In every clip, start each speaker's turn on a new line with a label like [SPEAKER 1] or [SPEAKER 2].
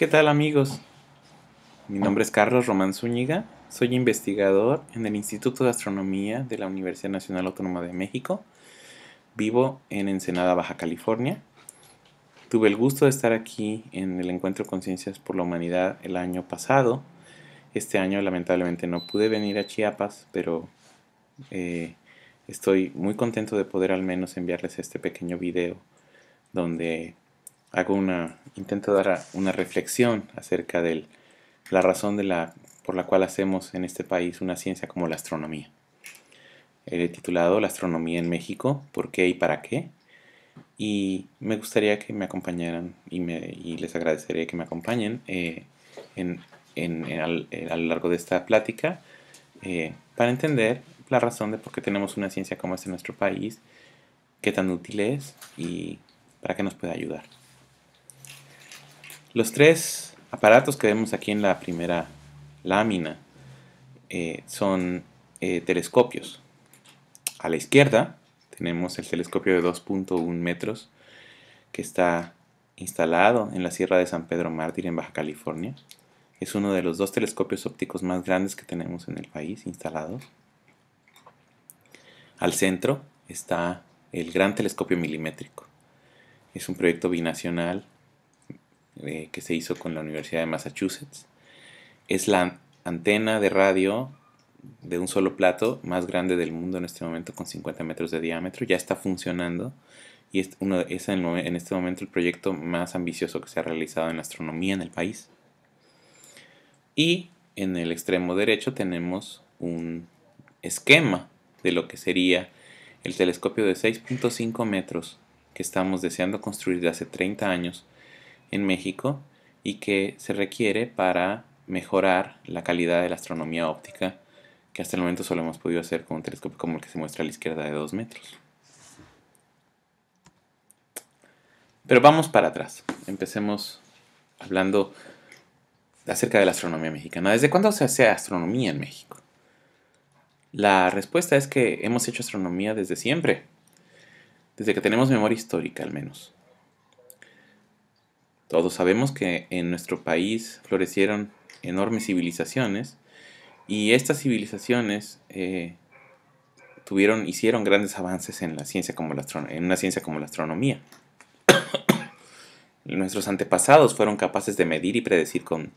[SPEAKER 1] ¿Qué tal amigos? Mi nombre es Carlos Román Zúñiga, soy investigador en el Instituto de Astronomía de la Universidad Nacional Autónoma de México. Vivo en Ensenada, Baja California. Tuve el gusto de estar aquí en el Encuentro Conciencias por la Humanidad el año pasado. Este año lamentablemente no pude venir a Chiapas, pero eh, estoy muy contento de poder al menos enviarles este pequeño video donde una, intento dar una reflexión acerca de la razón de la, por la cual hacemos en este país una ciencia como la astronomía. He titulado La astronomía en México, ¿por qué y para qué? Y me gustaría que me acompañaran y, me, y les agradecería que me acompañen eh, en, al, eh, a lo largo de esta plática eh, para entender la razón de por qué tenemos una ciencia como esta en nuestro país, qué tan útil es y para qué nos puede ayudar. Los tres aparatos que vemos aquí en la primera lámina eh, son eh, telescopios. A la izquierda tenemos el telescopio de 2.1 metros que está instalado en la Sierra de San Pedro Mártir en Baja California. Es uno de los dos telescopios ópticos más grandes que tenemos en el país instalados. Al centro está el Gran Telescopio Milimétrico. Es un proyecto binacional eh, que se hizo con la Universidad de Massachusetts. Es la antena de radio de un solo plato más grande del mundo en este momento con 50 metros de diámetro. Ya está funcionando y es, uno, en, en este momento el proyecto más ambicioso que se ha realizado en astronomía en el país. Y en el extremo derecho tenemos un esquema de lo que sería el telescopio de 6.5 metros que estamos deseando construir de hace 30 años en México y que se requiere para mejorar la calidad de la astronomía óptica que hasta el momento solo hemos podido hacer con un telescopio como el que se muestra a la izquierda de 2 metros. Pero vamos para atrás. Empecemos hablando acerca de la astronomía mexicana. ¿Desde cuándo se hace astronomía en México? La respuesta es que hemos hecho astronomía desde siempre. Desde que tenemos memoria histórica al menos. Todos sabemos que en nuestro país florecieron enormes civilizaciones y estas civilizaciones eh, tuvieron, hicieron grandes avances en, la ciencia como en una ciencia como la astronomía. Nuestros antepasados fueron capaces de medir y predecir con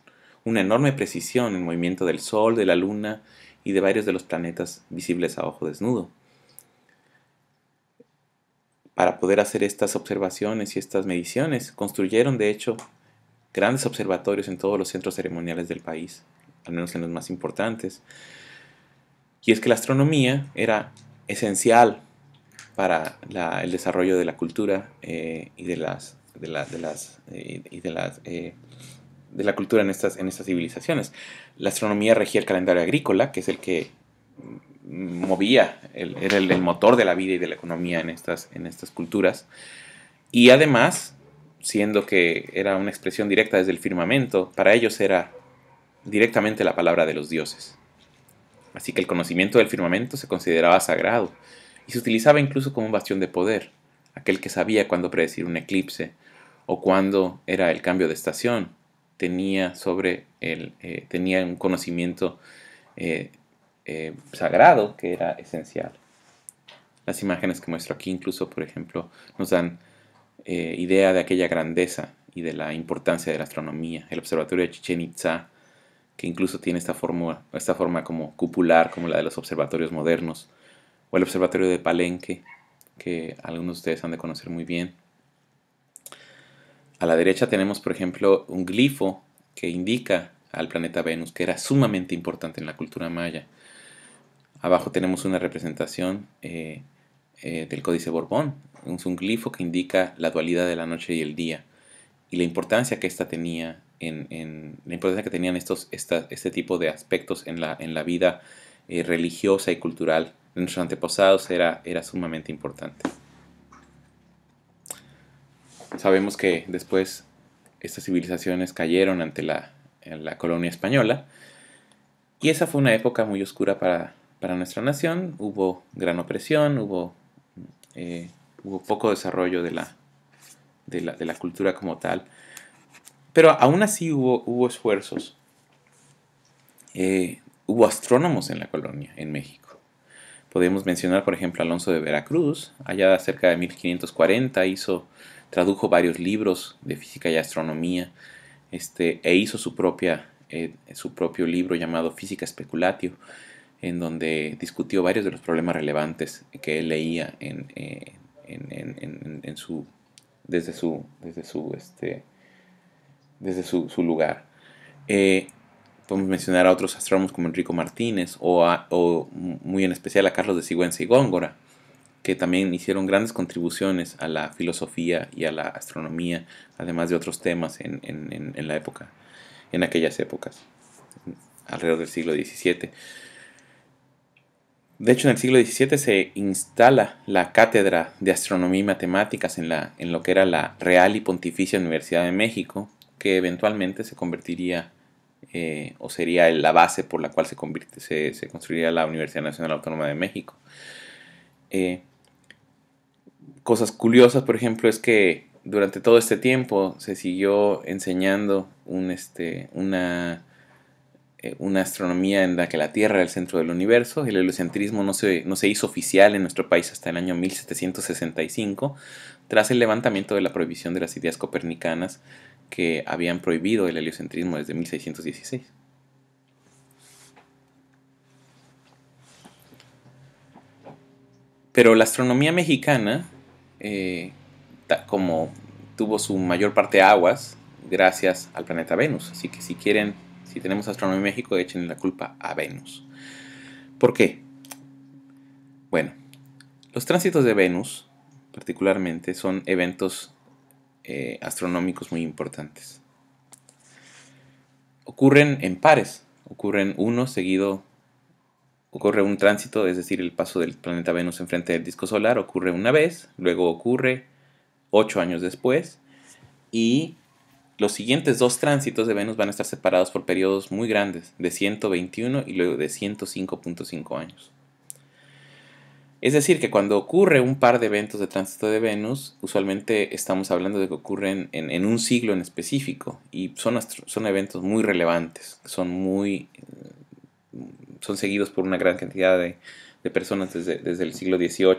[SPEAKER 1] una enorme precisión el movimiento del Sol, de la Luna y de varios de los planetas visibles a ojo desnudo para poder hacer estas observaciones y estas mediciones. Construyeron, de hecho, grandes observatorios en todos los centros ceremoniales del país, al menos en los más importantes. Y es que la astronomía era esencial para el desarrollo de la cultura eh, y de las, de la, las, de las eh, eh, de la cultura en estas, en estas civilizaciones. La astronomía regía el calendario agrícola, que es el que movía, era el, motor de la vida y de la economía en estas, en estas culturas. Y además, siendo que era una expresión directa desde el firmamento, para ellos era directamente la palabra de los dioses. Así que el conocimiento del firmamento se consideraba sagrado y se utilizaba incluso como un bastión de poder, aquel que sabía cuándo predecir un eclipse o cuándo era el cambio de estación, tenía sobre el, eh, tenía un conocimiento eh, eh, sagrado que era esencial. Las imágenes que muestro aquí incluso, por ejemplo, nos dan eh, idea de aquella grandeza y de la importancia de la astronomía. El observatorio de Chichen Itza, que incluso tiene esta forma, esta forma como cupular, como la de los observatorios modernos, o el observatorio de Palenque, que algunos de ustedes han de conocer muy bien. A la derecha tenemos, por ejemplo, un glifo que indica al planeta Venus, que era sumamente importante en la cultura maya. Abajo tenemos una representación eh, eh, del Códice Borbón, un glifo que indica la dualidad de la noche y el día y la importancia que esta tenía en, la importancia que tenían estos este tipo de aspectos en la, en la vida eh, religiosa y cultural de nuestros antepasados era, era sumamente importante. Sabemos que después estas civilizaciones cayeron ante la en la colonia española. Y esa fue una época muy oscura para, para nuestra nación. Hubo gran opresión, hubo, eh, hubo poco desarrollo de la, de la, cultura como tal. Pero aún así hubo, hubo esfuerzos. Eh, hubo astrónomos en la colonia, en México. Podemos mencionar, por ejemplo, Alonso de Veracruz, allá cerca de 1540, hizo, tradujo varios libros de física y astronomía este, e hizo su, propia, eh, su propio libro llamado Física Especulatio, en donde discutió varios de los problemas relevantes que él leía en, eh, su, desde, su, desde, su, este, desde su, lugar. Eh, podemos mencionar a otros astrónomos como Enrico Martínez o, o, muy en especial a Carlos de Sigüenza y Góngora, que también hicieron grandes contribuciones a la filosofía y a la astronomía, además de otros temas en, la época, en aquellas épocas, alrededor del siglo XVII. De hecho, en el siglo XVII se instala la Cátedra de Astronomía y Matemáticas en, la, en lo que era la Real y Pontificia Universidad de México, que eventualmente se convertiría eh, o sería la base por la cual se, se, construiría la Universidad Nacional Autónoma de México. Eh, cosas curiosas, por ejemplo, es que durante todo este tiempo se siguió enseñando un, este, una, eh, una astronomía en la que la Tierra era el centro del universo. El heliocentrismo no no se hizo oficial en nuestro país hasta el año 1765, tras el levantamiento de la prohibición de las ideas copernicanas que habían prohibido el heliocentrismo desde 1616. Pero la astronomía mexicana eh, como tuvo su mayor parte aguas gracias al planeta Venus. Así que si quieren, si tenemos astronomía en México, echen la culpa a Venus. ¿Por qué? Bueno, los tránsitos de Venus particularmente son eventos eh, astronómicos muy importantes. Ocurren en pares, ocurren uno seguido ocurre un tránsito, es decir, el paso del planeta Venus enfrente del disco solar, ocurre una vez, luego ocurre ocho años después, y los siguientes dos tránsitos de Venus van a estar separados por periodos muy grandes, de 121 y luego de 105.5 años. Es decir, que cuando ocurre un par de eventos de tránsito de Venus, usualmente estamos hablando de que ocurren en, un siglo en específico y son, son eventos muy relevantes, son muy son seguidos por una gran cantidad de, personas desde, el siglo XVIII.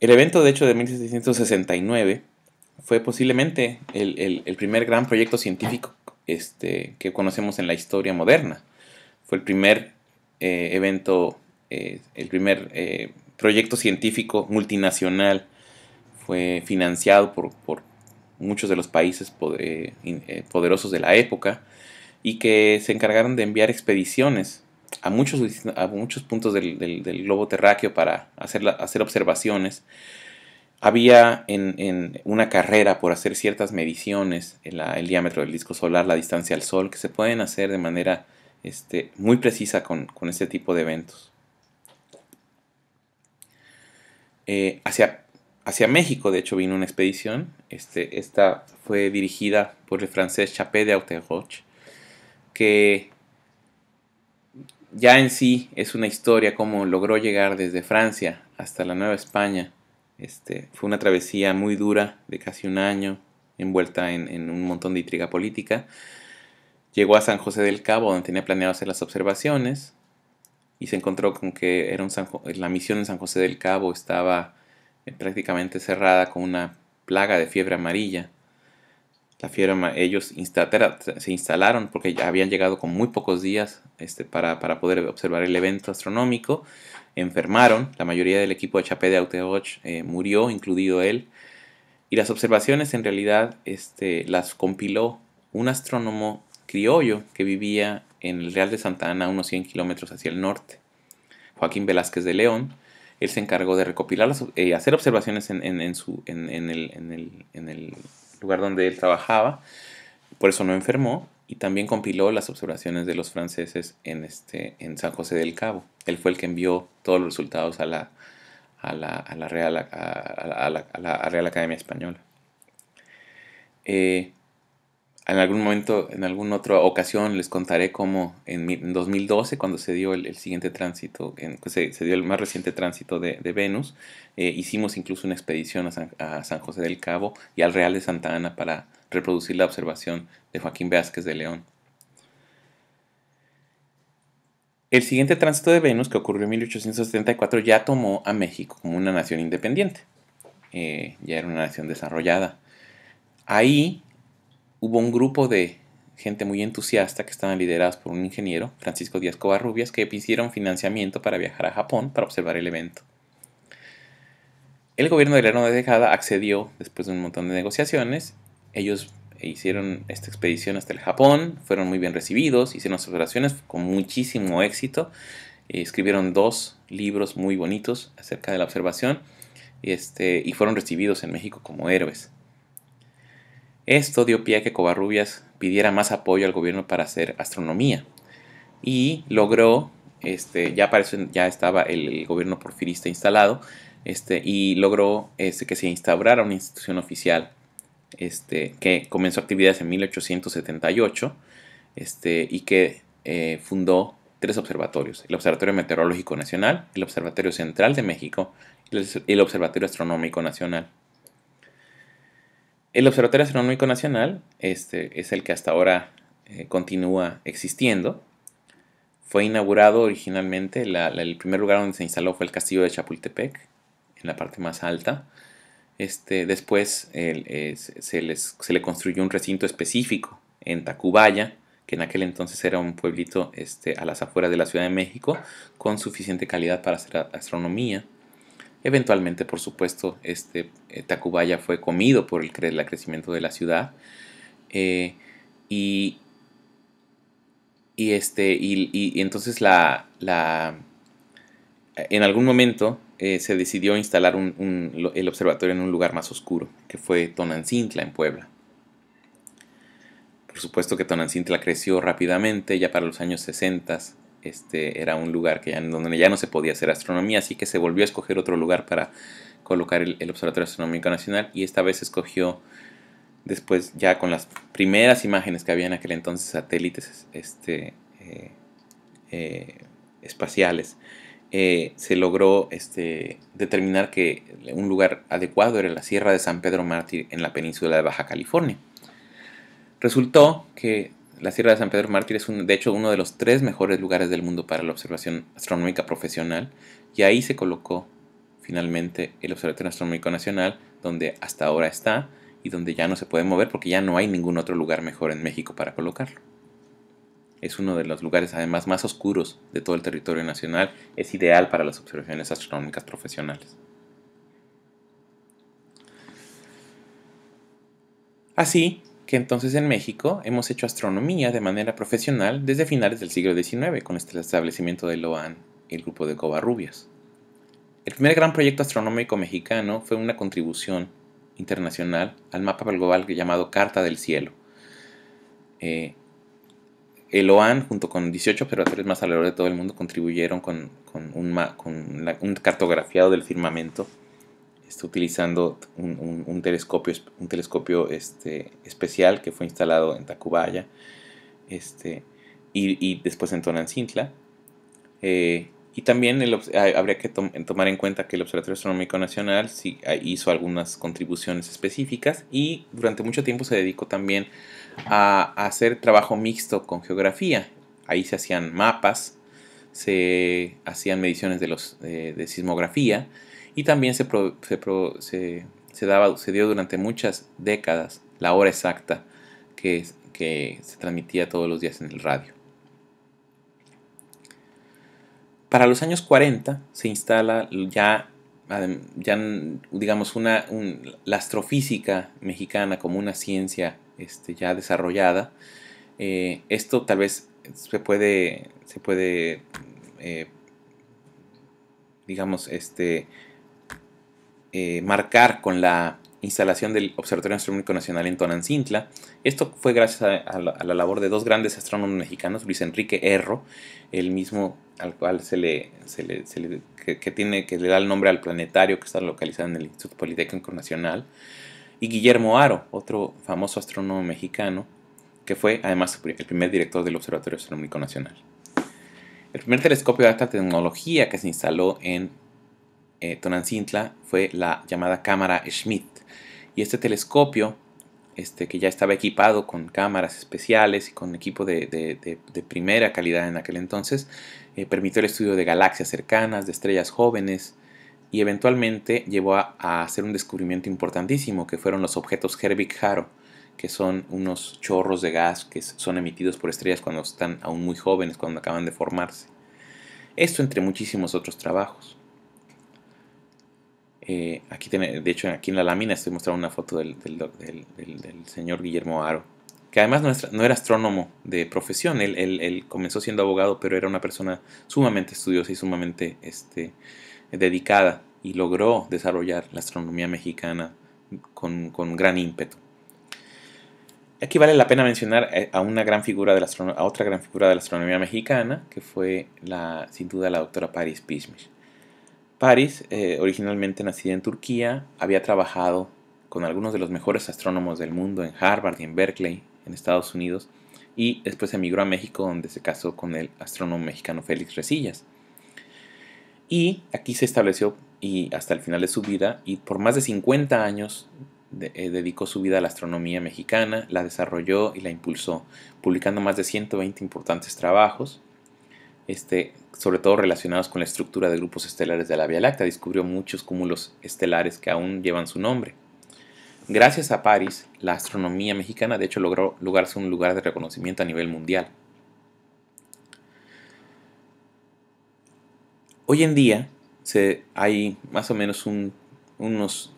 [SPEAKER 1] El evento, de hecho, de 1769 fue posiblemente el, primer gran proyecto científico este, que conocemos en la historia moderna. Fue el primer eh, evento, eh, el primer eh, proyecto científico multinacional. Fue financiado por, muchos de los países poderosos de la época y que se encargaron de enviar expediciones a muchos, a muchos puntos del, del, globo terráqueo para hacer, hacer observaciones. Había en, en, una carrera por hacer ciertas mediciones, el, diámetro del disco solar, la distancia al Sol, que se pueden hacer de manera este, muy precisa con, con, este tipo de eventos. Eh, hacia, hacia, México, de hecho, vino una expedición. Este, esta fue dirigida por el francés Chapé de Roch que ya en sí es una historia cómo logró llegar desde Francia hasta la Nueva España. Este, fue una travesía muy dura de casi un año, envuelta en, un montón de intriga política. Llegó a San José del Cabo, donde tenía planeado hacer las observaciones, y se encontró con que era la misión en San José del Cabo estaba eh, prácticamente cerrada con una plaga de fiebre amarilla la firma, ellos se instalaron porque ya habían llegado con muy pocos días este, para, poder observar el evento astronómico, enfermaron, la mayoría del equipo de Chapé de Auteoche eh, murió, incluido él, y las observaciones en realidad este, las compiló un astrónomo criollo que vivía en el Real de Santa Ana, unos 100 kilómetros hacia el norte, Joaquín Velázquez de León, él se encargó de recopilar, y eh, hacer observaciones en, su, en, el lugar donde él trabajaba, por eso no enfermó, y también compiló las observaciones de los franceses en, este, en San José del Cabo. Él fue el que envió todos los resultados a la, la, Real, a, la, Real, Academia Española. Eh, en algún momento, en alguna otra ocasión, les contaré cómo en, 2012, cuando se dio el, siguiente tránsito, pues, se, dio el más reciente tránsito de, Venus, eh, hicimos incluso una expedición a San, José del Cabo y al Real de Santa Ana para reproducir la observación de Joaquín Vázquez de León. El siguiente tránsito de Venus, que ocurrió en 1874, ya tomó a México como una nación independiente. Eh, ya era una nación desarrollada. Ahí hubo un grupo de gente muy entusiasta que estaban liderados por un ingeniero, Francisco Díaz Covarrubias, que pidieron financiamiento para viajar a Japón para observar el evento. El gobierno de la de Dejada accedió después de un montón de negociaciones. Ellos hicieron esta expedición hasta el Japón, fueron muy bien recibidos, hicieron observaciones con muchísimo éxito, eh, escribieron dos libros muy bonitos acerca de la observación este, y fueron recibidos en México como héroes. Esto dio pie a que Covarrubias pidiera más apoyo al gobierno para hacer astronomía y logró, este, ya, apareció, ya estaba el, gobierno porfirista instalado, este, y logró este, que se instaurara una institución oficial este, que comenzó actividades en 1878 este, y que eh, fundó tres observatorios, el Observatorio Meteorológico Nacional, el Observatorio Central de México y el Observatorio Astronómico Nacional. El Observatorio Astronómico Nacional este, es el que hasta ahora eh, continúa existiendo. Fue inaugurado originalmente, el primer lugar donde se instaló fue el castillo de Chapultepec, en la parte más alta. Este, después se, le construyó un recinto específico en Tacubaya, que en aquel entonces era un pueblito este, a las afueras de la Ciudad de México, con suficiente calidad para hacer astronomía. Eventualmente, por supuesto, este eh, Tacubaya fue comido por el, crecimiento de la ciudad. Eh, y, este, y, entonces la, la, en algún momento eh, se decidió instalar un, el observatorio en un lugar más oscuro, que fue Tonancintla, en Puebla. Por supuesto que Tonancintla creció rápidamente, ya para los años 60 este, era un lugar que donde ya no se podía hacer astronomía, así que se volvió a escoger otro lugar para colocar el, Observatorio Astronómico Nacional y esta vez escogió después ya con las primeras imágenes que había en aquel entonces satélites este, eh, eh, espaciales, eh, se logró este, determinar que un lugar adecuado era la Sierra de San Pedro Mártir en la península de Baja California. Resultó que la Sierra de San Pedro Mártir es, de hecho, uno de los tres mejores lugares del mundo para la observación astronómica profesional y ahí se colocó finalmente el Observatorio Astronómico Nacional, donde hasta ahora está y donde ya no se puede mover porque ya no hay ningún otro lugar mejor en México para colocarlo. Es uno de los lugares además más oscuros de todo el territorio nacional, es ideal para las observaciones astronómicas profesionales. Así, que entonces en México hemos hecho astronomía de manera profesional desde finales del siglo XIX con el este establecimiento de Loan y el grupo de Covarrubias. El primer gran proyecto astronómico mexicano fue una contribución internacional al mapa global llamado Carta del Cielo. Eh, el OAN, junto con 18 observatorios más alrededor de todo el mundo, contribuyeron con, un, un cartografiado del firmamento está utilizando un, telescopio, un telescopio este, especial que fue instalado en Tacubaya este, y, después en Tonantzintla. Eh, y también habría que tomar en cuenta que el Observatorio Astronómico Nacional ah, hizo algunas contribuciones específicas y durante mucho tiempo se dedicó también a, hacer trabajo mixto con geografía. Ahí se hacían mapas, se hacían mediciones de, los, de sismografía y también se, se, daba, dio durante muchas décadas la hora exacta que, que se transmitía todos los días en el radio. Para los años 40 se instala ya, ya digamos, una, la astrofísica mexicana como una ciencia este, ya desarrollada. Eh, esto tal vez se puede, se puede eh, digamos, este, eh, marcar con la instalación del Observatorio Astronómico Nacional en Tonancintla. Esto fue gracias a, la, labor de dos grandes astrónomos mexicanos, Luis Enrique Erro, el mismo al cual se le, que, tiene, que le da el nombre al planetario que está localizado en el Instituto Politécnico Nacional, y Guillermo Aro, otro famoso astrónomo mexicano, que fue además el primer director del Observatorio Astronómico Nacional. El primer telescopio de alta tecnología que se instaló en eh, Tonantzintla fue la llamada cámara Schmidt. Y este telescopio, este, que ya estaba equipado con cámaras especiales y con equipo de, primera calidad en aquel entonces, eh, permitió el estudio de galaxias cercanas, de estrellas jóvenes, y eventualmente llevó a, a, hacer un descubrimiento importantísimo, que fueron los objetos Herbig-Haro, que son unos chorros de gas que son emitidos por estrellas cuando están aún muy jóvenes, cuando acaban de formarse. Esto entre muchísimos otros trabajos. Eh, aquí de hecho, aquí en la lámina estoy mostrando una foto del, señor Guillermo Aro, que además no, era astrónomo de profesión, él, comenzó siendo abogado, pero era una persona sumamente estudiosa y sumamente este, dedicada y logró desarrollar la astronomía mexicana con, gran ímpetu. Aquí vale la pena mencionar eh, a, una gran figura de la otra gran figura de la astronomía mexicana, que fue la, sin duda la doctora Paris Pismich. Paris, eh, originalmente nacida en Turquía, había trabajado con algunos de los mejores astrónomos del mundo en Harvard y en Berkeley, en Estados Unidos, y después emigró a México donde se casó con el astrónomo mexicano Félix Resillas. Y aquí se estableció y hasta el final de su vida y por más de 50 años eh, dedicó su vida a la astronomía mexicana, la desarrolló y la impulsó, publicando más de 120 importantes trabajos este, sobre todo relacionados con la estructura de grupos estelares de la Vía Láctea. Descubrió muchos cúmulos estelares que aún llevan su nombre. Gracias a París, la astronomía mexicana de hecho logró lograrse un lugar de reconocimiento a nivel mundial. Hoy en día se, hay más o menos unos,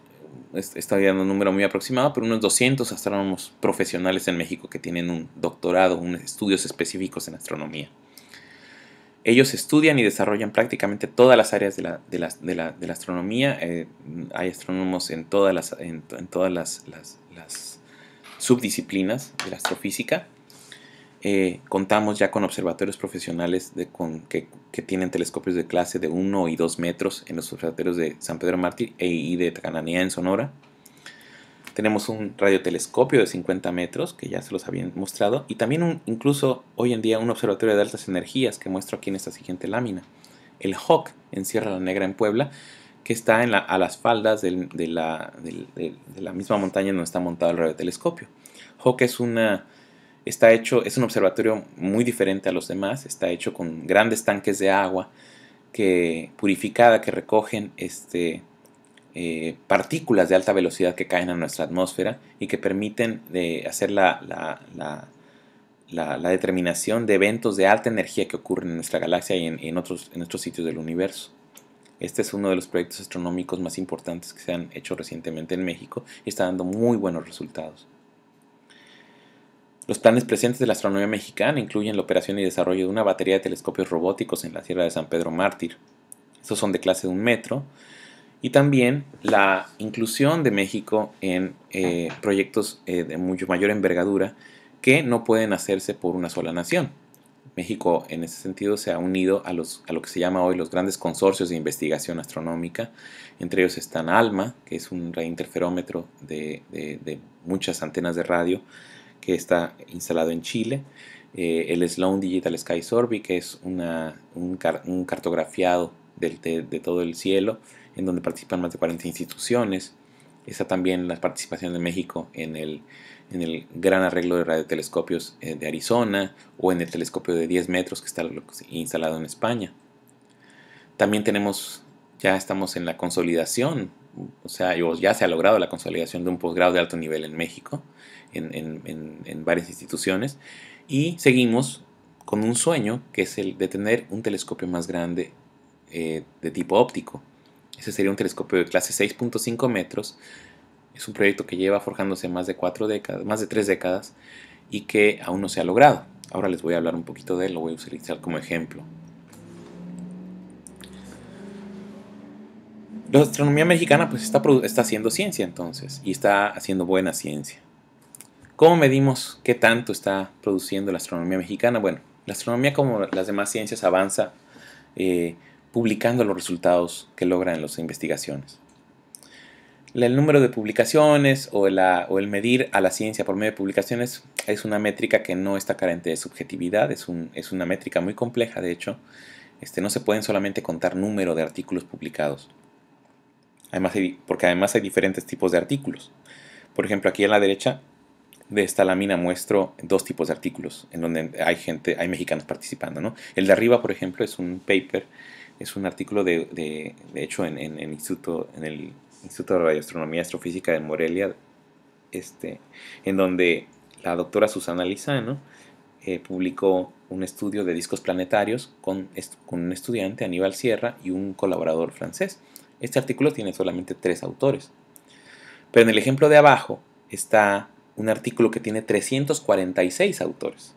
[SPEAKER 1] estoy dando un número muy aproximado, pero unos 200 astrónomos profesionales en México que tienen un doctorado, unos estudios específicos en astronomía. Ellos estudian y desarrollan prácticamente todas las áreas de la, astronomía. Eh, hay astrónomos en todas las, subdisciplinas de la astrofísica. Eh, contamos ya con observatorios profesionales que, tienen telescopios de clase de 1 y 2 metros en los observatorios de San Pedro Mártir e, y de Cananea en Sonora. Tenemos un radiotelescopio de 50 metros, que ya se los habían mostrado, y también un, incluso hoy en día un observatorio de altas energías, que muestro aquí en esta siguiente lámina. El HOC en Sierra la Negra, en Puebla, que está a las faldas de, la, misma montaña donde está montado el radiotelescopio. HOC es una... Está hecho, es un observatorio muy diferente a los demás, está hecho con grandes tanques de agua que purificada que recogen este, eh, partículas de alta velocidad que caen a nuestra atmósfera y que permiten de eh, hacer la, determinación de eventos de alta energía que ocurren en nuestra galaxia y en, otros, en otros sitios del universo. Este es uno de los proyectos astronómicos más importantes que se han hecho recientemente en México y está dando muy buenos resultados. Los planes presentes de la astronomía mexicana incluyen la operación y desarrollo de una batería de telescopios robóticos en la Sierra de San Pedro Mártir. Estos son de clase de un metro y también la inclusión de México en eh, proyectos eh, de mucho mayor envergadura que no pueden hacerse por una sola nación. México en ese sentido se ha unido a, los, a lo que se llama hoy los grandes consorcios de investigación astronómica. Entre ellos están ALMA, que es un interferómetro de, muchas antenas de radio que está instalado en Chile. Eh, el Sloan Digital Sky Survey, que es una, un, cartografiado de todo el cielo en donde participan más de 40 instituciones. Está también la participación de México en el, gran arreglo de radiotelescopios eh, de Arizona o en el telescopio de 10 metros que está instalado en España. También tenemos, ya estamos en la consolidación, o sea, ya se ha logrado la consolidación de un posgrado de alto nivel en México, en, varias instituciones, y seguimos con un sueño que es el de tener un telescopio más grande eh, de tipo óptico. Ese sería un telescopio de clase 6.5 metros. Es un proyecto que lleva forjándose más de cuatro décadas, más de tres décadas y que aún no se ha logrado. Ahora les voy a hablar un poquito de él, lo voy a utilizar como ejemplo. La astronomía mexicana pues está, está haciendo ciencia entonces y está haciendo buena ciencia. ¿Cómo medimos qué tanto está produciendo la astronomía mexicana? Bueno, la astronomía como las demás ciencias avanza eh, publicando los resultados que logran en las investigaciones. El número de publicaciones o, el medir a la ciencia por medio de publicaciones es una métrica que no está carente de subjetividad, es, una métrica muy compleja de hecho. Este, no se pueden solamente contar número de artículos publicados, además porque además hay diferentes tipos de artículos. Por ejemplo, aquí a la derecha de esta lámina muestro dos tipos de artículos en donde hay gente, hay mexicanos participando. El de arriba, por ejemplo, es un paper es un artículo de, hecho en, instituto, en el Instituto de Radioastronomía y Astrofísica de Morelia, este, en donde la doctora Susana Lizano eh, publicó un estudio de discos planetarios con, con, un estudiante, Aníbal Sierra, y un colaborador francés. Este artículo tiene solamente tres autores. Pero en el ejemplo de abajo está un artículo que tiene 346 autores.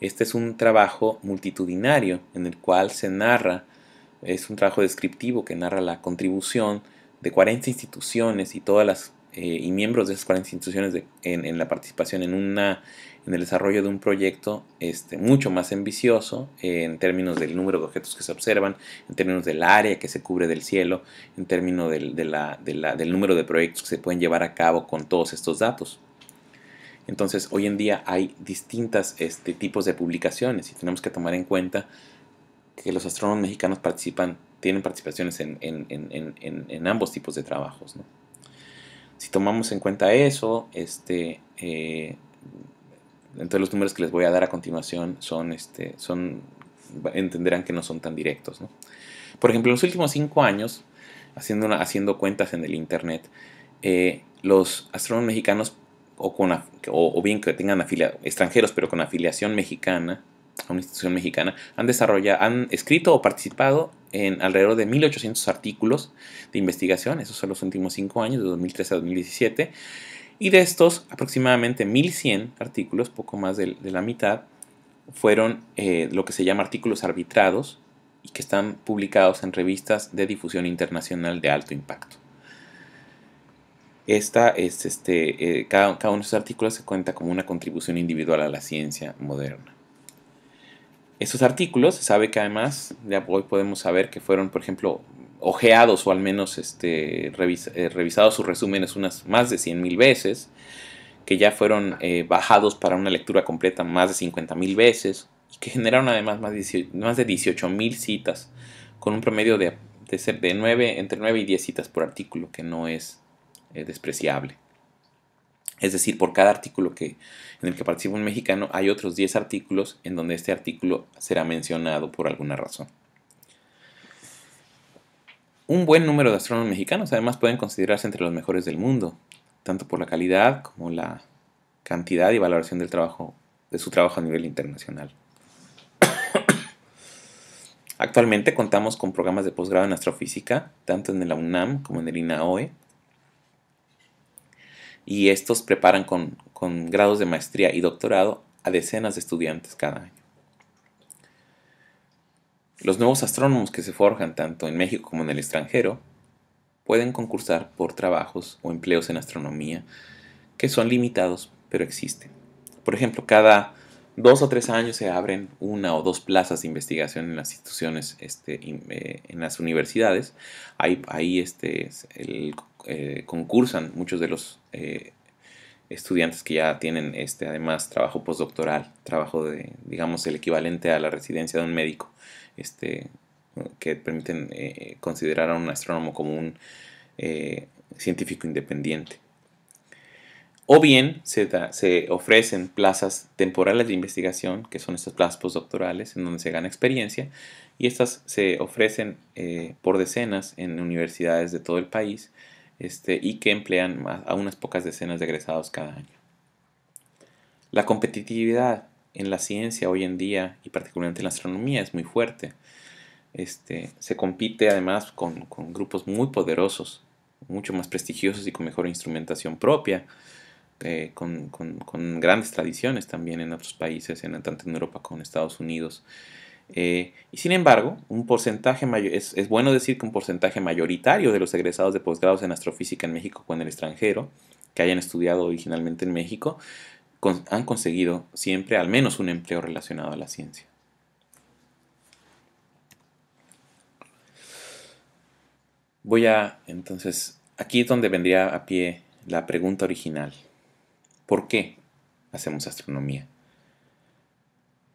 [SPEAKER 1] Este es un trabajo multitudinario en el cual se narra es un trabajo descriptivo que narra la contribución de 40 instituciones y todas eh, y miembros de esas 40 instituciones en, la participación en una en el desarrollo de un proyecto este, mucho más ambicioso eh, en términos del número de objetos que se observan, en términos del área que se cubre del cielo, en términos del, de del número de proyectos que se pueden llevar a cabo con todos estos datos. Entonces, hoy en día hay distintos este, tipos de publicaciones y tenemos que tomar en cuenta que los astrónomos mexicanos participan, tienen participaciones en, ambos tipos de trabajos. Si tomamos en cuenta eso, este, eh, entonces los números que les voy a dar a continuación son, este, son entenderán que no son tan directos. Por ejemplo, en los últimos cinco años, haciendo, haciendo cuentas en el Internet, eh, los astrónomos mexicanos o, con, bien que tengan afiliados extranjeros pero con afiliación mexicana, a una institución mexicana, han desarrollado, han escrito o participado en alrededor de 1800 artículos de investigación, esos son los últimos cinco años, de 2013 a 2017, y de estos aproximadamente 1100 artículos, poco más de, la mitad, fueron eh, lo que se llama artículos arbitrados y que están publicados en revistas de difusión internacional de alto impacto. Esta este, eh, cada, cada uno de estos artículos se cuenta como una contribución individual a la ciencia moderna. Esos artículos se sabe que además, de hoy podemos saber que fueron, por ejemplo, ojeados o al menos este, eh, revisados sus resúmenes unas más de 100.000 veces, que ya fueron eh, bajados para una lectura completa más de 50.000 veces y que generaron además más, más de 18.000 citas con un promedio de, de, de 9, entre 9 y 10 citas por artículo, que no es eh, despreciable. Es decir, por cada artículo que, en el que participa un mexicano, hay otros 10 artículos en donde este artículo será mencionado por alguna razón. Un buen número de astrónomos mexicanos además pueden considerarse entre los mejores del mundo, tanto por la calidad como la cantidad y valoración del trabajo, de su trabajo a nivel internacional. Actualmente contamos con programas de posgrado en astrofísica, tanto en la UNAM como en el INAOE, y estos preparan con, grados de maestría y doctorado a decenas de estudiantes cada año. Los nuevos astrónomos que se forjan tanto en México como en el extranjero pueden concursar por trabajos o empleos en astronomía que son limitados pero existen. Por ejemplo, cada dos o tres años se abren una o dos plazas de investigación en las instituciones, este, eh, en las universidades. Ahí, ahí este, el eh, concursan muchos de los eh, estudiantes que ya tienen este además trabajo postdoctoral, trabajo de, digamos, el equivalente a la residencia de un médico, este, que permiten eh, considerar a un astrónomo como un científico independiente. O bien se, ofrecen plazas temporales de investigación, que son estas plazas postdoctorales, en donde se gana experiencia, y estas se ofrecen por decenas en universidades de todo el país, este, y que emplean a unas pocas decenas de egresados cada año. La competitividad en la ciencia hoy en día y particularmente en la astronomía es muy fuerte. Este, se compite además con, grupos muy poderosos, mucho más prestigiosos y con mejor instrumentación propia, eh, con, grandes tradiciones también en otros países, en, tanto en Europa como en Estados Unidos. Eh, y sin embargo, un porcentaje mayor, es, bueno decir que un porcentaje mayoritario de los egresados de posgrados en astrofísica en México o en el extranjero, que hayan estudiado originalmente en México, han conseguido siempre al menos un empleo relacionado a la ciencia. Voy a, entonces, aquí es donde vendría a pie la pregunta original. ¿Por qué hacemos astronomía?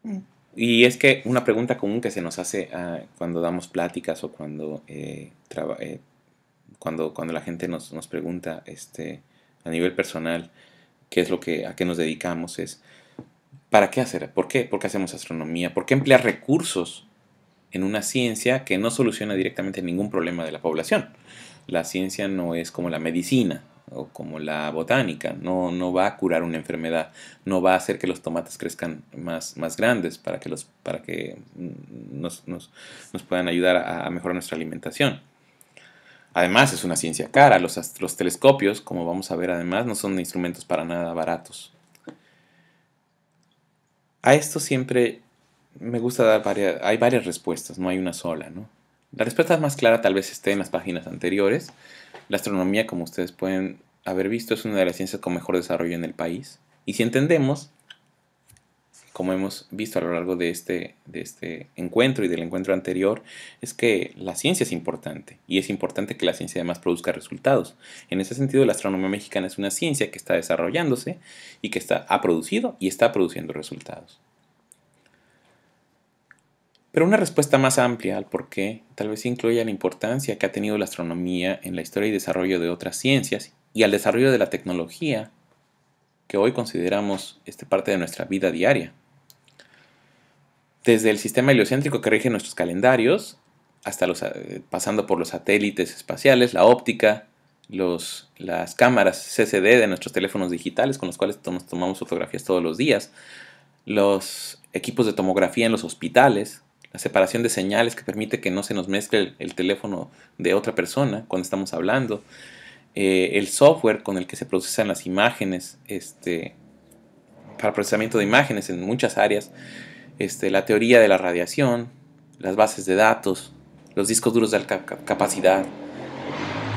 [SPEAKER 1] Mm. Y es que una pregunta común que se nos hace ah, cuando damos pláticas o cuando, eh, eh, cuando, cuando la gente nos, nos, pregunta este, a nivel personal qué es lo que, a qué nos dedicamos es, ¿para qué hacer? ¿Por qué? ¿Por qué hacemos astronomía? ¿Por qué emplear recursos en una ciencia que no soluciona directamente ningún problema de la población? La ciencia no es como la medicina, o como la botánica, no, va a curar una enfermedad, no va a hacer que los tomates crezcan más, grandes para que, los, para que mm, nos, puedan ayudar a, mejorar nuestra alimentación. Además es una ciencia cara, los, telescopios, como vamos a ver además, no son instrumentos para nada baratos. A esto siempre me gusta dar varias, hay varias respuestas, no hay una sola, ¿no? La respuesta más clara tal vez esté en las páginas anteriores, la astronomía, como ustedes pueden haber visto, es una de las ciencias con mejor desarrollo en el país. Y si entendemos, como hemos visto a lo largo de este, de este encuentro y del encuentro anterior, es que la ciencia es importante y es importante que la ciencia además produzca resultados. En ese sentido, la astronomía mexicana es una ciencia que está desarrollándose y que está, ha producido y está produciendo resultados. Pero una respuesta más amplia al por qué tal vez incluya la importancia que ha tenido la astronomía en la historia y desarrollo de otras ciencias y al desarrollo de la tecnología que hoy consideramos este parte de nuestra vida diaria. Desde el sistema heliocéntrico que rige nuestros calendarios, hasta los, eh, pasando por los satélites espaciales, la óptica, los, las cámaras CCD de nuestros teléfonos digitales con los cuales tomamos fotografías todos los días, los equipos de tomografía en los hospitales, la separación de señales que permite que no se nos mezcle el, teléfono de otra persona cuando estamos hablando, eh, el software con el que se procesan las imágenes, este, para procesamiento de imágenes en muchas áreas, este, la teoría de la radiación, las bases de datos, los discos duros de alta capacidad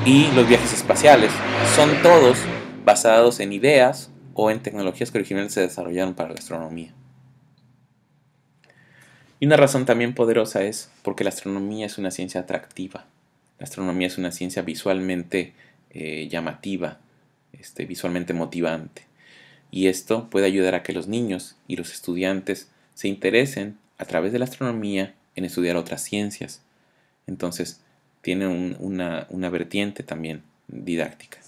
[SPEAKER 1] y los viajes espaciales, son todos basados en ideas o en tecnologías que originalmente se desarrollaron para la astronomía. Y una razón también poderosa es porque la astronomía es una ciencia atractiva. La astronomía es una ciencia visualmente eh, llamativa, este, visualmente motivante. Y esto puede ayudar a que los niños y los estudiantes se interesen a través de la astronomía en estudiar otras ciencias. Entonces, tiene una vertiente también didáctica.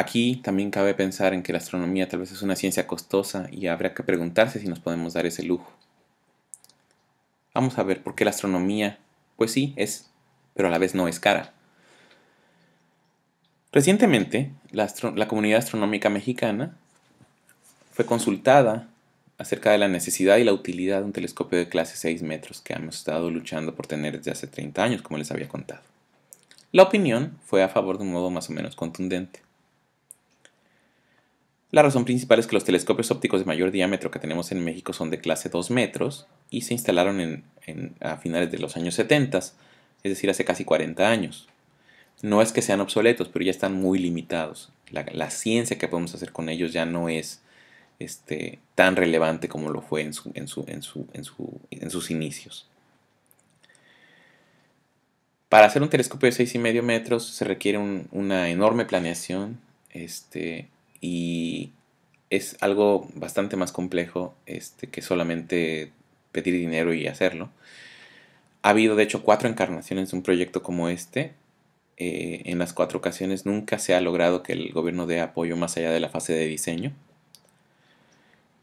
[SPEAKER 1] Aquí también cabe pensar en que la astronomía tal vez es una ciencia costosa y habrá que preguntarse si nos podemos dar ese lujo. Vamos a ver por qué la astronomía, pues sí, es, pero a la vez no es cara. Recientemente, la, comunidad astronómica mexicana fue consultada acerca de la necesidad y la utilidad de un telescopio de clase 6 metros que hemos estado luchando por tener desde hace 30 años, como les había contado. La opinión fue a favor de un modo más o menos contundente. La razón principal es que los telescopios ópticos de mayor diámetro que tenemos en México son de clase 2 metros y se instalaron a finales de los años 70, es decir, hace casi 40 años. No es que sean obsoletos, pero ya están muy limitados. La, ciencia que podemos hacer con ellos ya no es este, tan relevante como lo fue en, sus inicios. Para hacer un telescopio de 6,5 metros se requiere una enorme planeación, este, y es algo bastante más complejo este, que solamente pedir dinero y hacerlo. Ha habido de hecho cuatro encarnaciones de un proyecto como este. Eh, en las cuatro ocasiones nunca se ha logrado que el gobierno dé apoyo más allá de la fase de diseño.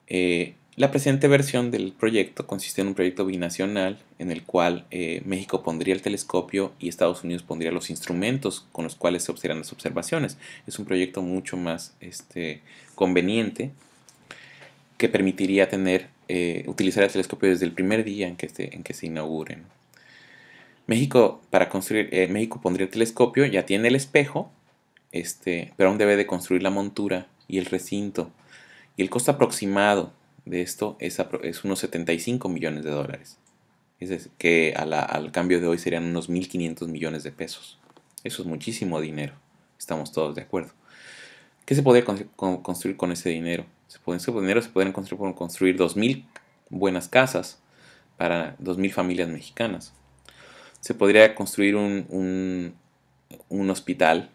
[SPEAKER 1] Eh, la presente versión del proyecto consiste en un proyecto binacional en el cual eh, México pondría el telescopio y Estados Unidos pondría los instrumentos con los cuales se observan las observaciones. Es un proyecto mucho más este, conveniente que permitiría tener, eh, utilizar el telescopio desde el primer día en que, se inauguren. México, para construir, eh, México pondría el telescopio, ya tiene el espejo, este, pero aún debe de construir la montura y el recinto. Y el costo aproximado de esto es, unos 75 millones de dólares. Es que al cambio de hoy serían unos 1.500 millones de pesos. Eso es muchísimo dinero. Estamos todos de acuerdo. ¿Qué se podría construir con ese dinero? Se puede, ese dinero se podrían construir, construir 2.000 buenas casas para 2.000 familias mexicanas. Se podría construir un hospital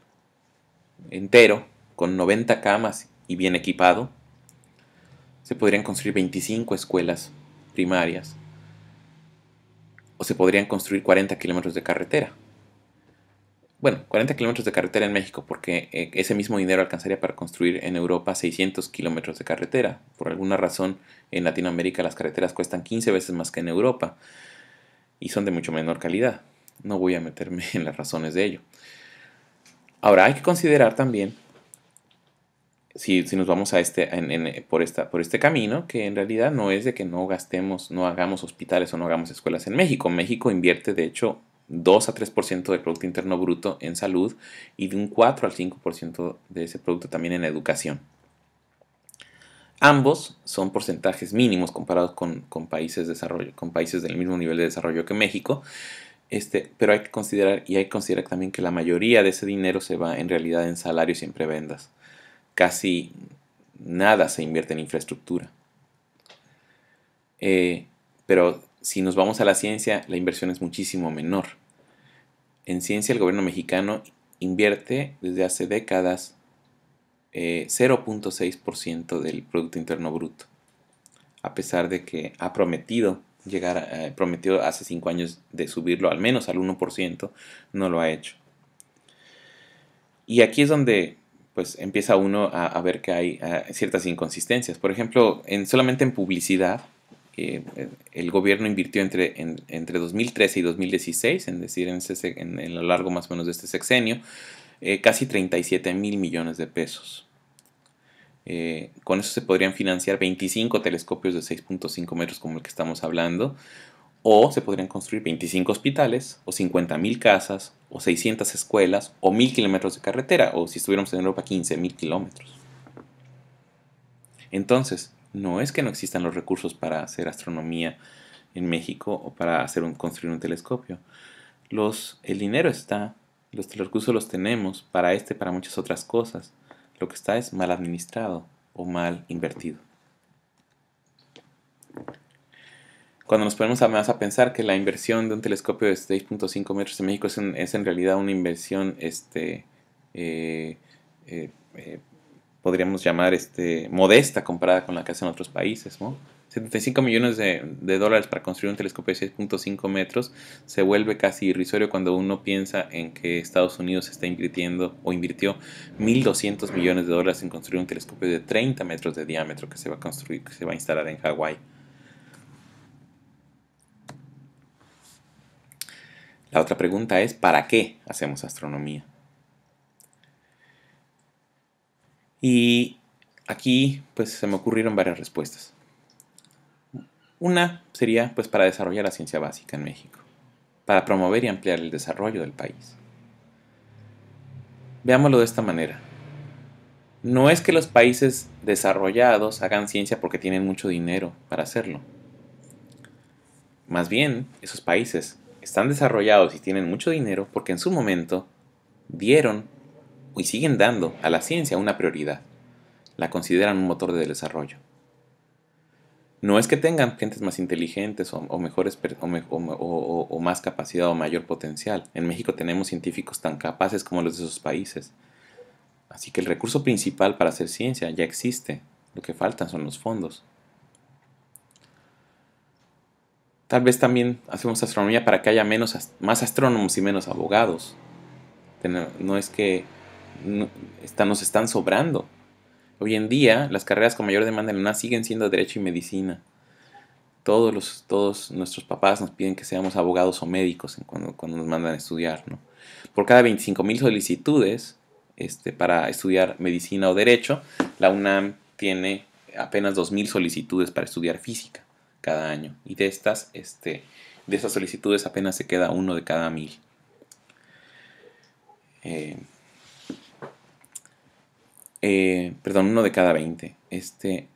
[SPEAKER 1] entero con 90 camas y bien equipado se podrían construir 25 escuelas primarias o se podrían construir 40 kilómetros de carretera. Bueno, 40 kilómetros de carretera en México porque eh, ese mismo dinero alcanzaría para construir en Europa 600 kilómetros de carretera. Por alguna razón en Latinoamérica las carreteras cuestan 15 veces más que en Europa y son de mucho menor calidad. No voy a meterme en las razones de ello. Ahora, hay que considerar también si, nos vamos a este, eh, por, esta, por este camino, que en realidad no es de que no gastemos, no hagamos hospitales o no hagamos escuelas en México. México invierte, de hecho, 2 a 3% del Producto Interno Bruto en salud y de un 4 al 5% de ese producto también en educación. Ambos son porcentajes mínimos comparados con, países, desarrollo, con países del mismo nivel de desarrollo que México, este, pero hay que considerar y hay que considerar también que la mayoría de ese dinero se va en realidad en salarios y en prebendas casi nada se invierte en infraestructura. Eh, pero si nos vamos a la ciencia, la inversión es muchísimo menor. En ciencia el gobierno mexicano invierte desde hace décadas 0.6% eh, del Producto Interno Bruto, a pesar de que ha prometido llegar, a, eh, prometió hace 5 años de subirlo al menos al 1%, no lo ha hecho. Y aquí es donde pues empieza uno a, ver que hay ah, ciertas inconsistencias. Por ejemplo, en, solamente en publicidad, eh, eh, el gobierno invirtió entre, entre 2013 y 2016, en decir, en, en, lo largo más o menos de este sexenio, eh, casi 37 mil millones de pesos. con eso se podrían financiar 25 telescopios de 6.5 metros como el que estamos hablando, o se podrían construir 25 hospitales, o 50.000 casas, o 600 escuelas, o 1.000 kilómetros de carretera, o si estuviéramos en Europa, 15.000 kilómetros. Entonces, no es que no existan los recursos para hacer astronomía en México o para hacer un, construir un telescopio. Los, el dinero está, los recursos los tenemos para este, para muchas otras cosas. Lo que está es mal administrado o mal invertido cuando nos ponemos a a pensar que la inversión de un telescopio de 6.5 metros en México es, en realidad una inversión, este, eh, eh, eh, podríamos llamar este, modesta comparada con la que hacen otros países, 75 millones de, de, dólares para construir un telescopio de 6.5 metros se vuelve casi irrisorio cuando uno piensa en que Estados Unidos está invirtiendo o invirtió 1.200 millones de dólares en construir un telescopio de 30 metros de diámetro que se va a construir, que se va a instalar en Hawái. La otra pregunta es, ¿para qué hacemos astronomía? Y aquí pues se me ocurrieron varias respuestas. Una sería pues para desarrollar la ciencia básica en México, para promover y ampliar el desarrollo del país. Veámoslo de esta manera. No es que los países desarrollados hagan ciencia porque tienen mucho dinero para hacerlo. Más bien, esos países están desarrollados y tienen mucho dinero porque en su momento dieron y siguen dando a la ciencia una prioridad. La consideran un motor de desarrollo. No es que tengan gentes más inteligentes o, mejores o, o, más capacidad o mayor potencial. En México tenemos científicos tan capaces como los de esos países. Así que el recurso principal para hacer ciencia ya existe. Lo que faltan son los fondos. Tal vez también hacemos astronomía para que haya menos, más astrónomos y menos abogados. No es que nos están sobrando. Hoy en día, las carreras con mayor demanda en la UNAM siguen siendo Derecho y Medicina. Todos, los, nuestros papás nos piden que seamos abogados o médicos cuando, nos mandan a estudiar. Por cada 25.000 solicitudes este, para estudiar Medicina o Derecho, la UNAM tiene apenas 2.000 solicitudes para estudiar Física cada año. Y de estas, este, de solicitudes apenas se queda uno de cada mil. Eh, eh, perdón, uno de cada veinte. Este,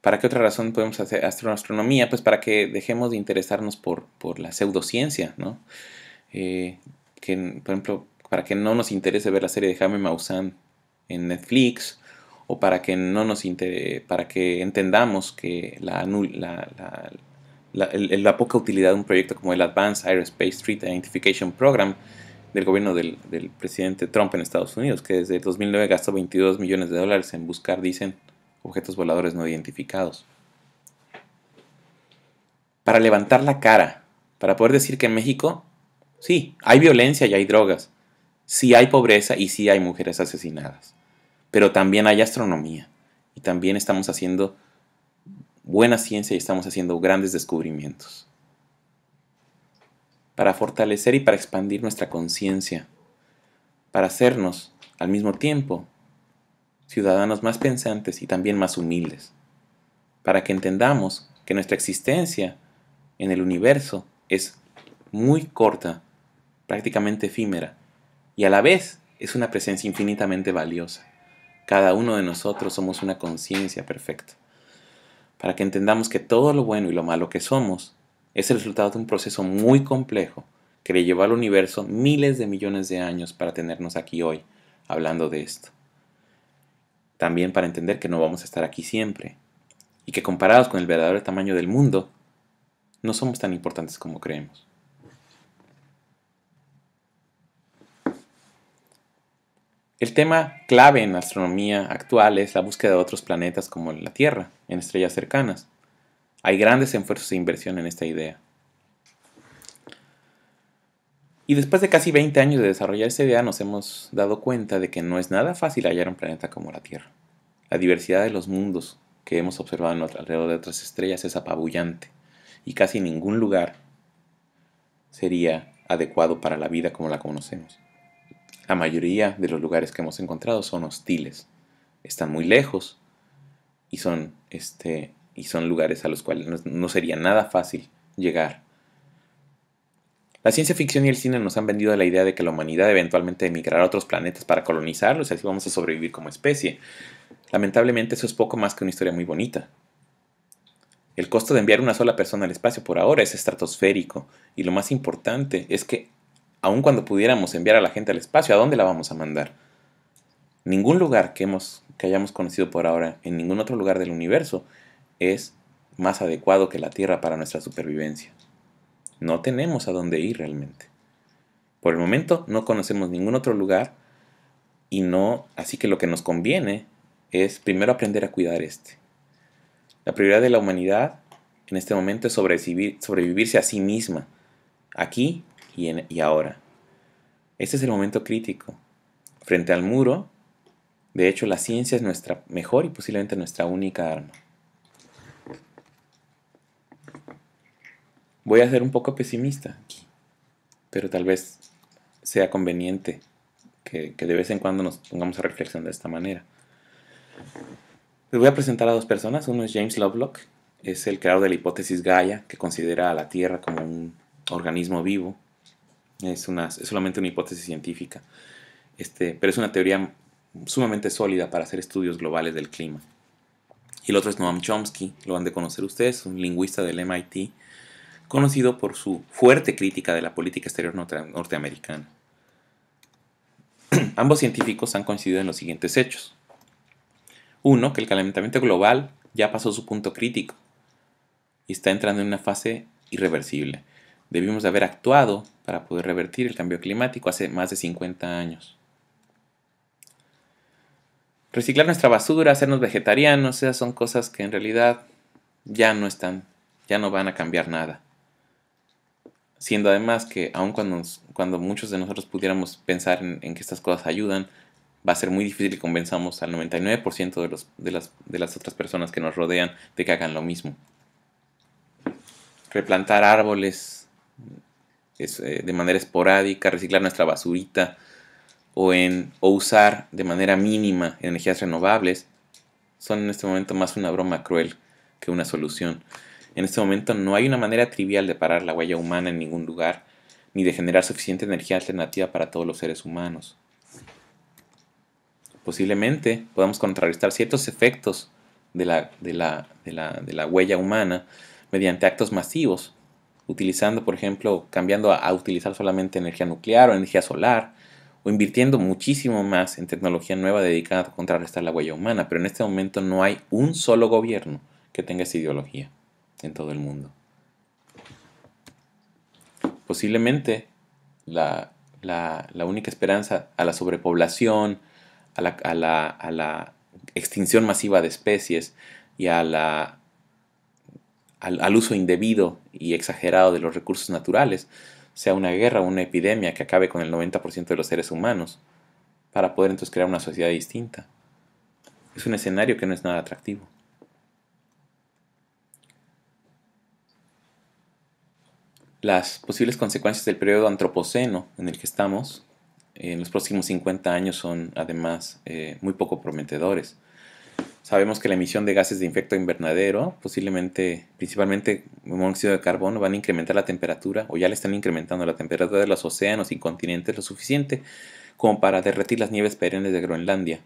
[SPEAKER 1] ¿Para qué otra razón podemos hacer astronomía? Pues para que dejemos de interesarnos por, la pseudociencia, eh, que, por ejemplo, para que no nos interese ver la serie de Jaime Maussan en Netflix o para que no nos para que entendamos que la, la, poca utilidad de un proyecto como el Advanced Aerospace Street Identification Program del gobierno del, del, presidente Trump en Estados Unidos, que desde 2009 gastó 22 millones de dólares en buscar, dicen, objetos voladores no identificados. Para levantar la cara, para poder decir que en México, sí, hay violencia y hay drogas, sí hay pobreza y sí hay mujeres asesinadas pero también hay astronomía y también estamos haciendo buena ciencia y estamos haciendo grandes descubrimientos. Para fortalecer y para expandir nuestra conciencia, para hacernos al mismo tiempo ciudadanos más pensantes y también más humildes, para que entendamos que nuestra existencia en el universo es muy corta, prácticamente efímera, y a la vez es una presencia infinitamente valiosa. Cada uno de nosotros somos una conciencia perfecta. Para que entendamos que todo lo bueno y lo malo que somos es el resultado de un proceso muy complejo que le llevó al universo miles de millones de años para tenernos aquí hoy hablando de esto. También para entender que no vamos a estar aquí siempre y que comparados con el verdadero tamaño del mundo, no somos tan importantes como creemos. El tema clave en la astronomía actual es la búsqueda de otros planetas como la Tierra, en estrellas cercanas. Hay grandes esfuerzos de inversión en esta idea. Y después de casi 20 años de desarrollar esta idea nos hemos dado cuenta de que no es nada fácil hallar un planeta como la Tierra. La diversidad de los mundos que hemos observado alrededor de otras estrellas es apabullante y casi ningún lugar sería adecuado para la vida como la conocemos. La mayoría de los lugares que hemos encontrado son hostiles, están muy lejos y son, este, y son lugares a los cuales no, sería nada fácil llegar. La ciencia ficción y el cine nos han vendido la idea de que la humanidad eventualmente emigrará a otros planetas para colonizarlos y así vamos a sobrevivir como especie. Lamentablemente eso es poco más que una historia muy bonita. El costo de enviar una sola persona al espacio por ahora es estratosférico y lo más importante es que aun cuando pudiéramos enviar a la gente al espacio, ¿a dónde la vamos a mandar? Ningún lugar que, hemos, que hayamos conocido por ahora, en ningún otro lugar del universo, es más adecuado que la Tierra para nuestra supervivencia. No tenemos a dónde ir realmente. Por el momento no conocemos ningún otro lugar y no, así que lo que nos conviene es primero aprender a cuidar este. La prioridad de la humanidad en este momento es sobrevivirse a sí misma, aquí y, ahora. Este es el momento crítico. Frente al muro, de hecho, la ciencia es nuestra mejor y posiblemente nuestra única arma. Voy a ser un poco pesimista pero tal vez sea conveniente que, que, de vez en cuando nos pongamos a reflexión de esta manera. Les voy a presentar a dos personas. Uno es James Lovelock, es el creador de la hipótesis Gaia, que considera a la Tierra como un organismo vivo es, una, solamente una hipótesis científica, este, pero es una teoría sumamente sólida para hacer estudios globales del clima. Y el otro es Noam Chomsky, lo han de conocer ustedes, un lingüista del MIT, conocido por su fuerte crítica de la política exterior norteamericana. Ambos científicos han coincidido en los siguientes hechos. Uno, que el calentamiento global ya pasó su punto crítico y está entrando en una fase irreversible debimos haber actuado para poder revertir el cambio climático hace más de 50 años. Reciclar nuestra basura, hacernos vegetarianos, esas son cosas que en realidad ya no están, ya no van a cambiar nada. Siendo además que aun cuando, cuando muchos de nosotros pudiéramos pensar en, que estas cosas ayudan, va a ser muy difícil que convenzamos al 99% de, las, de las otras personas que nos rodean de que hagan lo mismo. Replantar árboles, eh, de manera esporádica, reciclar nuestra basurita o, en, usar de manera mínima energías renovables, son en este momento más una broma cruel que una solución. En este momento no hay una manera trivial de parar la huella humana en ningún lugar, ni de generar suficiente energía alternativa para todos los seres humanos. Posiblemente podamos contrarrestar ciertos efectos de de la, de la huella humana mediante actos masivos utilizando, por ejemplo, cambiando a, utilizar solamente energía nuclear o energía solar, o invirtiendo muchísimo más en tecnología nueva dedicada a contrarrestar la huella humana, pero en este momento no hay un solo gobierno que tenga esa ideología en todo el mundo. Posiblemente la, única esperanza a la sobrepoblación, a la extinción masiva de especies y a la al, uso indebido y exagerado de los recursos naturales, sea una guerra o una epidemia que acabe con el 90% de los seres humanos, para poder entonces crear una sociedad distinta. Es un escenario que no es nada atractivo. Las posibles consecuencias del periodo antropoceno en el que estamos en los próximos 50 años son además eh, muy poco prometedores. Sabemos que la emisión de gases de efecto invernadero, posiblemente, principalmente monóxido de carbono, van a incrementar la temperatura o ya le están incrementando la temperatura de los océanos y continentes lo suficiente como para derretir las nieves perennes de Groenlandia,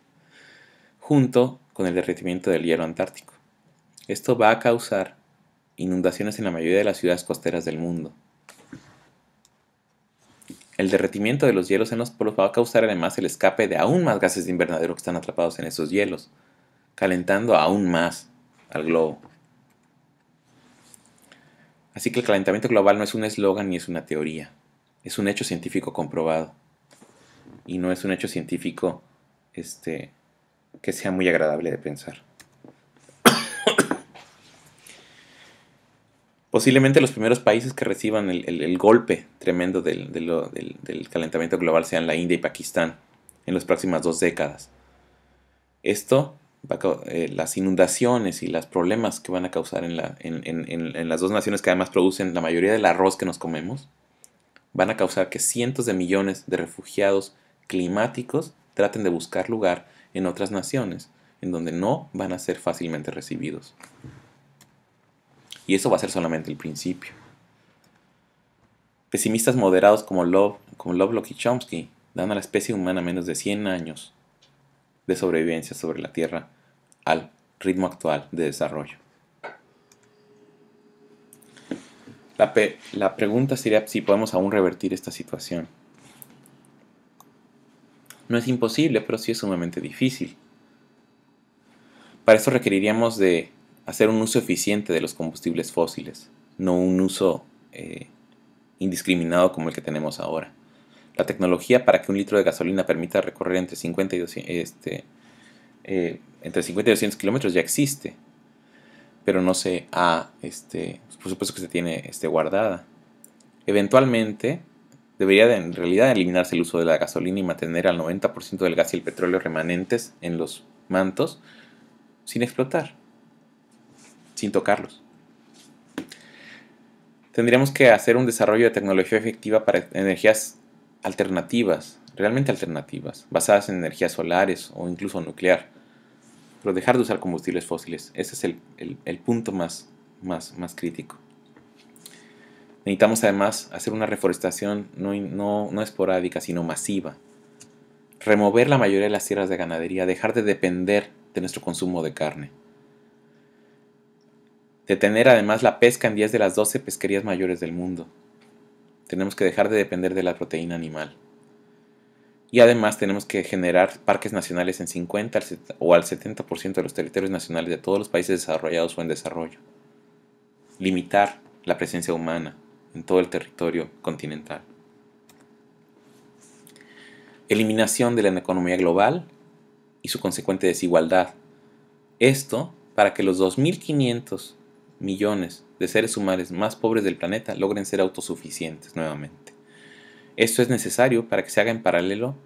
[SPEAKER 1] junto con el derretimiento del hielo antártico. Esto va a causar inundaciones en la mayoría de las ciudades costeras del mundo. El derretimiento de los hielos en los polos va a causar además el escape de aún más gases de invernadero que están atrapados en esos hielos calentando aún más al globo. Así que el calentamiento global no es un eslogan ni es una teoría, es un hecho científico comprobado. Y no es un hecho científico este, que sea muy agradable de pensar. Posiblemente los primeros países que reciban el, golpe tremendo del, del, calentamiento global sean la India y Pakistán en las próximas dos décadas. Esto eh, las inundaciones y los problemas que van a causar en, las dos naciones que además producen la mayoría del arroz que nos comemos, van a causar que cientos de millones de refugiados climáticos traten de buscar lugar en otras naciones, en donde no van a ser fácilmente recibidos. Y eso va a ser solamente el principio. Pesimistas moderados como Love, como Lovelock y Chomsky dan a la especie humana menos de 100 años de sobrevivencia sobre la Tierra al ritmo actual de desarrollo. La, pregunta sería si podemos aún revertir esta situación. No es imposible, pero sí es sumamente difícil. Para eso requeriríamos de hacer un uso eficiente de los combustibles fósiles, no un uso eh, indiscriminado como el que tenemos ahora. La tecnología para que un litro de gasolina permita recorrer entre 50 y 200, eh, entre 50 y 200 kilómetros ya existe, pero no se ha, este, por supuesto que se tiene este, guardada. Eventualmente, debería en realidad eliminarse el uso de la gasolina y mantener al 90% del gas y el petróleo remanentes en los mantos sin explotar, sin tocarlos tendríamos que hacer un desarrollo de tecnología efectiva para energías alternativas, realmente alternativas, basadas en energías solares o incluso nuclear, pero dejar de usar combustibles fósiles. Ese es el, punto más, más, crítico. Necesitamos además hacer una reforestación no, no, esporádica, sino masiva. Remover la mayoría de las tierras de ganadería, dejar de depender de nuestro consumo de carne. Detener además la pesca en 10 de las 12 pesquerías mayores del mundo. Tenemos que dejar de depender de la proteína animal. Y además tenemos que generar parques nacionales en 50 o al 70% de los territorios nacionales de todos los países desarrollados o en desarrollo. Limitar la presencia humana en todo el territorio continental. Eliminación de la economía global y su consecuente desigualdad. Esto para que los 2.500 millones de seres humanos más pobres del planeta logren ser autosuficientes nuevamente. Esto es necesario para que se haga en paralelo.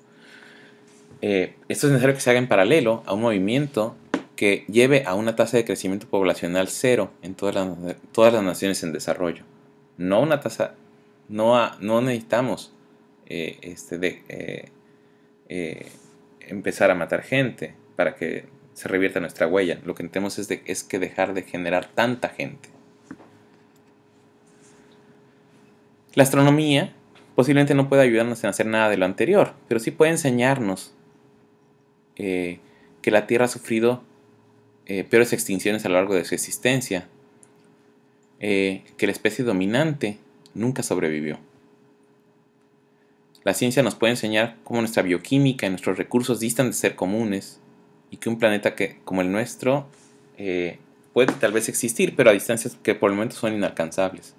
[SPEAKER 1] Eh, esto es necesario que se haga en paralelo a un movimiento que lleve a una tasa de crecimiento poblacional cero en todas las, todas las naciones en desarrollo. No una tasa, no, no necesitamos eh, este de, eh, empezar a matar gente para que se revierta nuestra huella. Lo que tenemos es, es que dejar de generar tanta gente. La astronomía Posiblemente no pueda ayudarnos en hacer nada de lo anterior, pero sí puede enseñarnos eh, que la Tierra ha sufrido eh, peores extinciones a lo largo de su existencia, eh, que la especie dominante nunca sobrevivió. La ciencia nos puede enseñar cómo nuestra bioquímica y nuestros recursos distan de ser comunes y que un planeta que, como el nuestro puede tal vez existir, pero a distancias que por el momento son inalcanzables.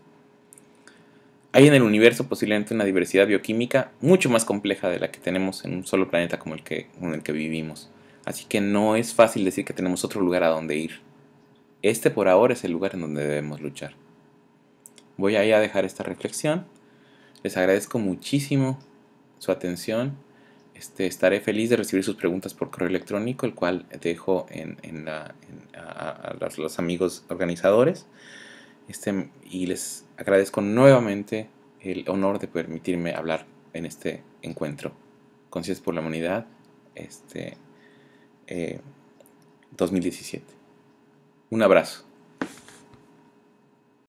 [SPEAKER 1] Hay en el universo posiblemente una diversidad bioquímica mucho más compleja de la que tenemos en un solo planeta como el que, el que vivimos. Así que no es fácil decir que tenemos otro lugar a donde ir. Este por ahora es el lugar en donde debemos luchar. Voy a dejar esta reflexión. Les agradezco muchísimo su atención. Este, estaré feliz de recibir sus preguntas por correo electrónico, el cual dejo en, la, a, los amigos organizadores. Este, y les Agradezco nuevamente el honor de permitirme hablar en este encuentro. Conciencia por la Humanidad, este, 2017. Eh, Un abrazo.